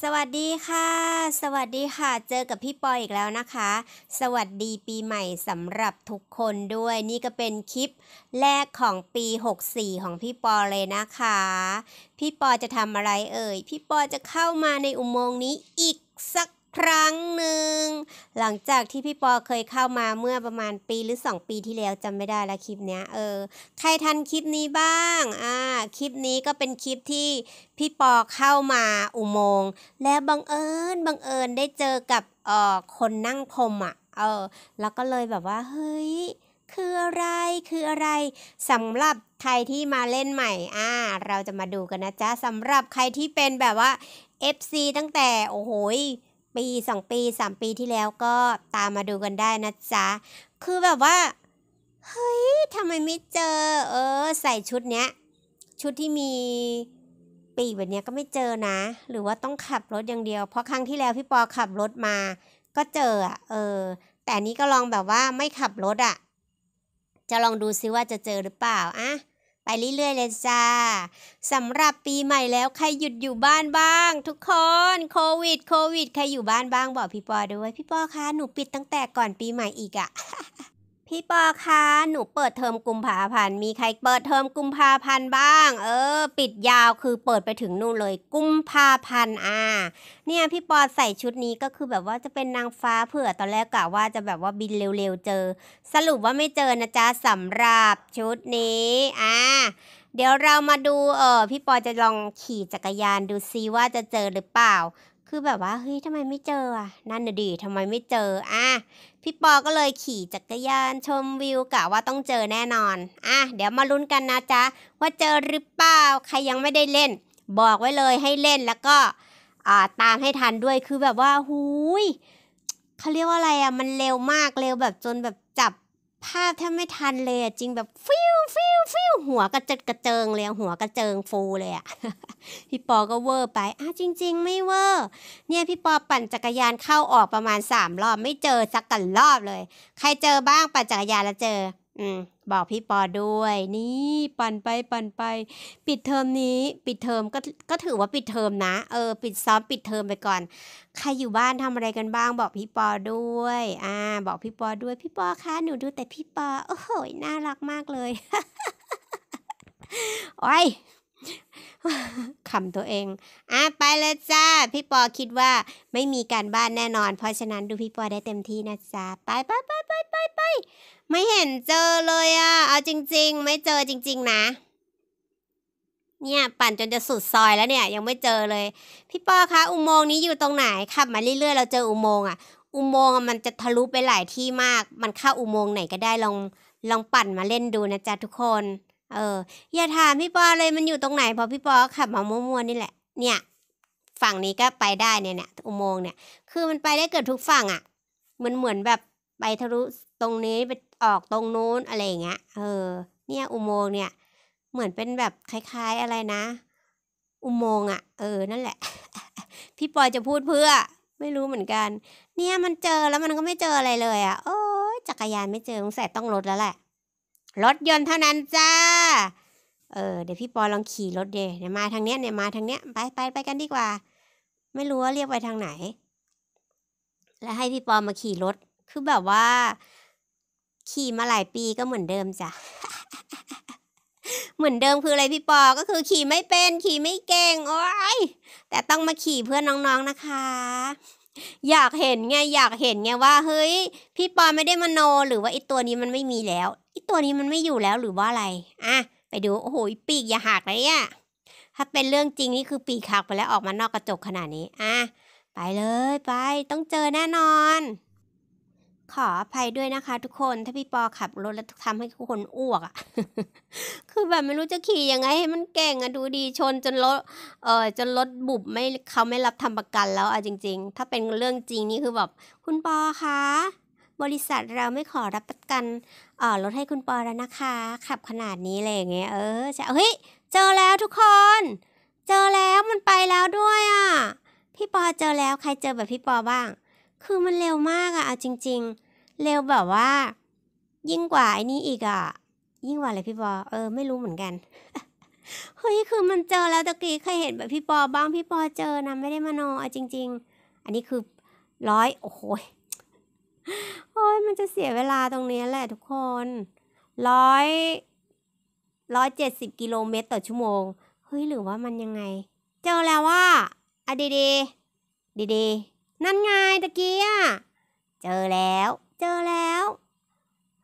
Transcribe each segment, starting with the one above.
สวัสดีค่ะ สวัสดีค่ะ เจอกับพี่ปอยอีกแล้วนะคะ สวัสดีปีใหม่สำหรับทุกคนด้วยนี่ก็เป็นคลิปแรกของปี 64 ของพี่ปอเลยนะคะ พี่ปอจะทำอะไรเอ่ย พี่ปอจะเข้ามาในอุโมงค์นี้อีกสักครั้งหนึ่งหลังจากที่พี่ปอเคยเข้ามาเมื่อประมาณปีหรือ 2 ปีที่แล้วจำไม่ได้ละคลิปเนี้ยเออ ใครทันคลิปนี้บ้าง อ่าคลิปนี้ก็เป็นคลิปที่พี่ปอเข้ามาอุโมงค์แล้วบังเอิญบังเอิญได้เจอกับเอ่อคนนั่งพรมอ่ะเออแล้วก็เลยแบบว่า เฮ้ย คืออะไร คืออะไรสำหรับ ใครที่มาเล่นใหม่ อ่า เราจะมาดูกันนะจ๊ะสำหรับใครที่เป็นแบบว่า FC ตั้งแต่โอ้โหปี2ปี3ปีที่แล้วก็ตามมาดูกันได้นะจ๊ะ คือแบบว่า เฮ้ยทำไมไม่เจอ เออใส่ชุดเนี้ยชุดที่มี ปีแบบเนี้ยก็ไม่เจอนะหรือว่าต้องขับรถอย่างเดียวเพราะครั้งที่แล้วพี่ปอขับรถมา ก็เจออ่ะเออแต่นี้ก็ลองแบบว่าไม่ขับรถอ่ะ จะลองดูซิว่าจะเจอหรือเปล่าอ่ะไปเรื่อยๆเลยจ้าสำหรับปีใหม่แล้ว ใครหยุดอยู่บ้านบ้าง ทุกคน โควิด โควิด ใครอยู่บ้านบ้างบอกพี่ปอด้วย พี่ปอคะ หนูปิดตั้งแต่ก่อนปีใหม่อีกอะพี่ปอคะหนูเปิดเทอมกุมภาพันธ์มีใครเปิดเทอมกุมภาพันธ์บ้าง เออ ปิดยาวคือเปิดไปถึงนู่นเลยกุมภาพันธ์อ่าเนี่ยพี่ปอใส่ชุดนี้ก็คือแบบว่าจะเป็นนางฟ้าเผื่อตอนแรกกะว่าจะแบบว่าบินเร็วๆเจอ สรุปว่าไม่เจอนะจ๊ะสำหรับชุดนี้อ่าเดี๋ยวเรามาดูเออพี่ปอจะลองขี่จักรยานดูซิว่าจะเจอหรือเปล่าคือแบบว่าเฮ้ยทำไมไม่เจออ่ะนั่นน่ะดีทำไมไม่เจออ่ะพี่ปอก็เลยขี่จักรยานชมวิวกะว่าต้องเจอแน่นอนอ่ะเดี๋ยวมาลุ้นกันนะจ๊ะ ว่าเจอหรือเปล่า ใครยังไม่ได้เล่น บอกไว้เลยให้เล่นแล้วก็ตามให้ทันด้วยคือแบบว่าหุยเขาเรียกว่าอะไรอ่ะมันเร็วมากเร็วแบบจนแบบจับภาพถ้าไม่ทันเลยจริงแบบ ฟิวฟิวฟิวหัวกระเจิดกระเจิงเลยหัวกระเจิงฟูเลยอะพี่ปอก็เวอร์ไป อ้าจริง ๆ ไม่เวอร์เนี่ยพี่ปอปั่นจักรยานเข้าออกประมาณสามรอบ ไม่เจอสักกันรอบเลย ใครเจอบ้างปั่นจักรยานแล้วเจอ อืมบอกพี่ปอด้วย นี่ ปั่นไปปั่นไป ปิดเทอมนี้ ปิดเทอมก็ก็ถือว่าปิดเทอมนะ เออปิดซ้อมปิดเทอมไปก่อน ใครอยู่บ้านทำอะไรกันบ้าง บอกพี่ปอด้วย อ่า บอกพี่ปอด้วย พี่ปอคะหนูดูแต่พี่ปอโอ้โหน่ารักมากเลยโอ้ยขำตัวเอง อ่ะไปเลยจ้า พี่ปอคิดว่าไม่มีการบ้านแน่นอน เพราะฉะนั้นดูพี่ปอได้เต็มที่นะจ้าไปไปไปไปไปไปไม่เห็นเจอเลยอะ่ะเอาจริงๆ ไม่เจอจริงๆนะ เนี่ยปั่นจนจะสุดซอยแล้วเนี่ย ยังไม่เจอเลย พี่ปอคะอุโมงค์นี้อยู่ตรงไหนขับ มาเรื่อยๆเราเจออุโมงค์อ่ะอุโมงค์มันจะทะลุไปหลายที่มาก มันเข้าอุโมงค์ไหนก็ได้ลองลองปั่นมาเล่นดูนะจ๊ะทุกคนเอออย่าถามพี่ปอเลยมันอยู่ตรงไหนเพราะพี่ปอขับมามั่วๆนี่แหละเนี่ย ฝั่งนี้ก็ไปได้เนี่ยเนี่ยอุโมงค์เนี่ยคือมันไปได้เกือบทุกฝั่งอะ่ะมันเหมือนแบบไปทะลุตรงนี้ไปออกตรงโน้นอะไรอย่างเงี้ยเออ เนี่ยอุโมงค์เนี่ยเหมือนเป็นแบบคล้ายๆอะไรนะ อุโมงค์อ่ะ เออนั่นแหละ พี่ปอจะพูดเพื่อ ไม่รู้เหมือนกัน เนี่ยมันเจอแล้วมันก็ไม่เจออะไรเลยอะ่ะโอ้ยจักรยานไม่เจอสงสัยต้องรถแล้วแหละรถยนต์เท่านั้นจ้าเออเดี๋ยวพี่ปอลองขี่รถเดย์เนี่ยมาทางเนี้ยเนี่ยมาทางเนี้ยไปไปไปกันดีกว่า ไม่รู้ว่าเรียกไปทางไหน แล้วให้พี่ปอมาขี่รถคือแบบว่า ขี่มาหลายปีก็เหมือนเดิมจ้ะเหมือนเดิมคืออะไรพี่ปอก็คือขี่ไม่เป็น ขี่ไม่เก่งโอ้ยแต่ต้องมาขี่เพื่อนน้องๆนะคะ อยากเห็นไงอยากเห็นไงว่าเฮ้ย พี่ปอไม่ได้มโนหรือว่าไอตัวนี้มันไม่มีแล้วไอตัวนี้มันไม่อยู่แล้วหรือว่าอะไรอ่ะไปดูโอ้โหปีกอย่าหักเลยอะ่ถ้าเป็นเรื่องจริงนี่คือปีกหักไปแล้วออกมานอกกระจกขนาดนี้อ่ะไปเลยไปต้องเจอแน่นอนขออภัยด้วยนะคะ ทุกคนถ้าพี่ปอขับรถแล้วทำให้ทุกคนอ้วกอ่ะคือแบบไม่รู้จะขี่ยังไง ให้มันเก่งอะดูดีชนจนรถ เออจนรถบุบไม่เขาไม่รับทำประกันแล้วอะจริงๆ ถ้าเป็นเรื่องจริงนี่คือแบบคุณปอคะบริษัทเราไม่ขอรับประกันออรถให้คุณปอแล้วนะคะขับ ขนาดนี้อะไรอย่างเงี้ยเออจะเฮ้ยเจอแล้วทุกคน เจอแล้วมันไปแล้วด้วยอ่ะพี่ปอเจอแล้ว ใครเจอแบบพี่ปอบ้าง คือมันเร็วมากอ่ะเอาจริง ๆ เร็วแบบว่า ยิ่งกว่าไอ้นี้อีกอ่ะยิ่งกว่าอะไรพี่ปอเออ ไม่รู้เหมือนกันเฮ้ยคือมันเจอแล้วตะกี้เคยเห็นแบบพี่ปอบ้าง พี่ปอเจอนะไม่ได้มโนเอาจริง ๆ อันนี้คือร้อยโอ้โหโอ้ยมันจะเสียเวลาตรงนี้แหละทุกคน ร้อย ร้อยเจ็ดสิบกิโลเมตรต่อชั่วโมง เฮ้ย หรือว่ามันยังไง เจอแล้วว่าอะดีดีดีดีนั่นไงตะกี้อ่ะเจอแล้ว เจอแล้ว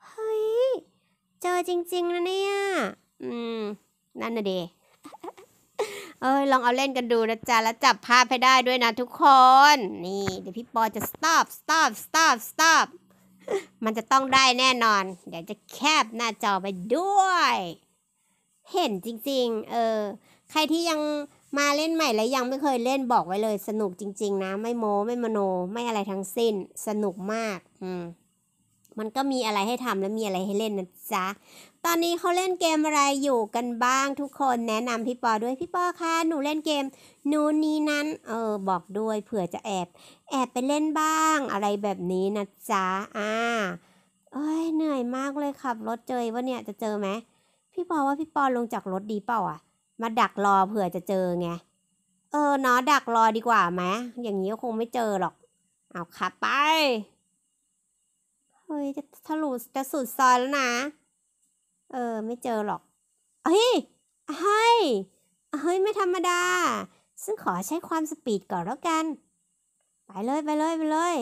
เฮ้ย เจอจริงๆนะเนี่ย อืม นั่นน่ะดีเอ้ยลองเอาเล่นกันดูนะจ๊ะแล้วจับภาพให้ได้ด้วยนะทุกคน นี่เดี๋ยวพี่ปอจะ stop stop stop stop มันจะต้องได้แน่นอน เดี๋ยวจะแคบหน้าจอไปด้วย เห็นจริง ๆ เออใครที่ยังมาเล่นใหม่และยังไม่เคยเล่นบอกไว้เลย สนุกจริงๆนะ ไม่โมไม่มโน ไม่อะไรทั้งสิ้นสนุกมากอืมมันก็มีอะไรให้ทำและมีอะไรให้เล่นนะจ๊ะอนนี้เขาเล่นเกมอะไรอยู่กันบ้างทุกคนแนะนำพี่ปอด้วยพี่ปอคะหนูเล่นเกม นู้นนี้นั้นเออบอกด้วยเผื่อจะแอบ แอบไปเล่นบ้างอะไรแบบนี้นะจ๊ะอ่าเอ้ยเหนื่อยมากเลยขับ รถเจอว่าเนี่ยจะเจอไหมพี่ปอว่าพี่ปอลงจากรถดีเปล่าอ่ะ มาดักรอเผื่อจะเจอไงเออเนาะดักรอดีกว่าไหมอย่างนี้ก็คงไม่เจอหรอกเอาขับไปเฮ้ยจะทะลุจะสุดซอยแล้วนะเออไม่เจอหรอก เฮ้ยเฮ้ยเฮ้ยไม่ธรรมดา ซึ่งขอใช้ความสปีดก่อนแล้วกัน ไปเลยไปเลยไปเลย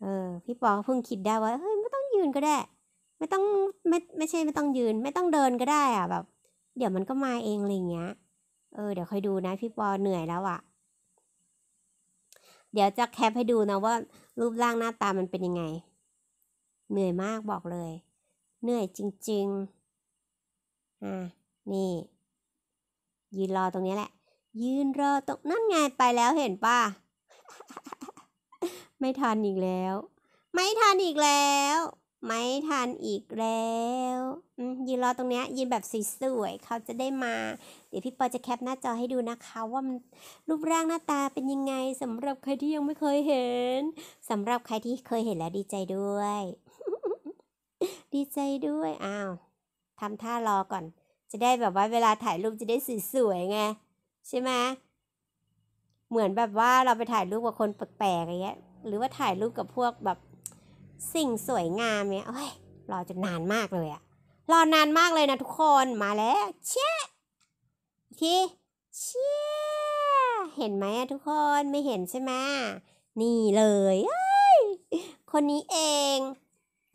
เออพี่ปอเพิ่งคิดได้ว่า เฮ้ยไม่ต้องยืนก็ได้ ไม่ต้องไม่ไม่ใช่ไม่ต้องยืนไม่ต้องเดินก็ได้อะแบบ เดี๋ยวมันก็มาเองอะไรเงี้ย เออเดี๋ยวค่อยดูนะพี่ปอเหนื่อยแล้วอะเดี๋ยวจะแคปให้ดูนะว่ารูปร่างหน้าตามันเป็นยังไง เหนื่อยมากบอกเลย เหนื่อยจริง ๆอ่านี่ ยืนรอตรงนี้แหละ ยืนรอตรงนั่นไงไปแล้วเห็นป่ะไม่ทันอีกแล้วไม่ทันอีกแล้วไม่ทันอีกแล้วยืนรอตรงนี้ยืนแบบสวย ๆ เขาจะได้มา เดี๋ยวพี่ปอจะแคปหน้าจอให้ดูนะคะ ว่ามันรูปร่างหน้าตาเป็นยังไงสำหรับใครที่ยังไม่เคยเห็นสำหรับใครที่เคยเห็นแล้วดีใจด้วย ดีใจด้วยอ้าวทำท่ารอก่อน จะได้แบบว่าเวลาถ่ายรูปจะได้สวยๆไงใช่ไหมเหมือนแบบว่าเราไปถ่ายรูปกับคนแปลกๆอะไรเงี้ย หรือว่าถ่ายรูปกับพวกแบบ สิ่งสวยงามเนี่ยโอ้ย รอจนนานมากเลยอะรอนานมากเลยนะทุกคน มาแล้วเชี่ยที เชี่ยเห็นไหมทุกคน ไม่เห็นใช่ไหมนี่เลยคนนี้เอง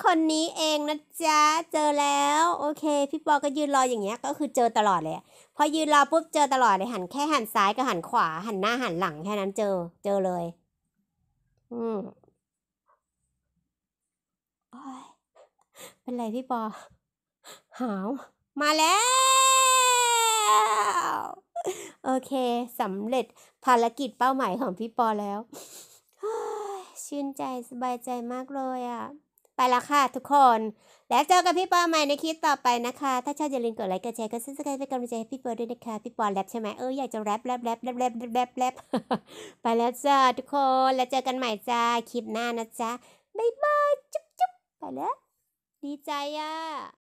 คนนี้เองนะจ๊ะ เจอแล้ว โอเค พี่ปอ ก็ยืนรออย่างเงี้ย ก็คือเจอตลอดเลยพอยืนรอปุ๊บเจอตลอดเลย หันแค่หันซ้ายกับหันขวา หันหน้าหันหลังแค่นั้นเจอ เจอเลย อืมเป็นไรพี่ปอ หาว มาแล้ว โอเคสำเร็จภารกิจเป้าหมายของพี่ปอแล้ว ชื่นใจสบายใจมากเลยอะ่ะไปละค่ะทุกคน แล้วเจอกันพี่ปอใหม่ในคลิปต่อไปนะคะ ถ้าชอบอย่าลืมกดไลค์กดแชร์กดซับสไครป์เป็นกำลังใจให้พี่ปอด้วยนะคะพี่ปอแรปใช่ไหมเอออยากจะแรปแรปแรปแรปแรปแรปแรปไปแล้วจ้าทุกคนแล้วเจอกันใหม่จ้าคลิปหน้านะจ้าบ๊ายบายจุ๊บจุ๊บไปแล้ว ดีใจอ่ะ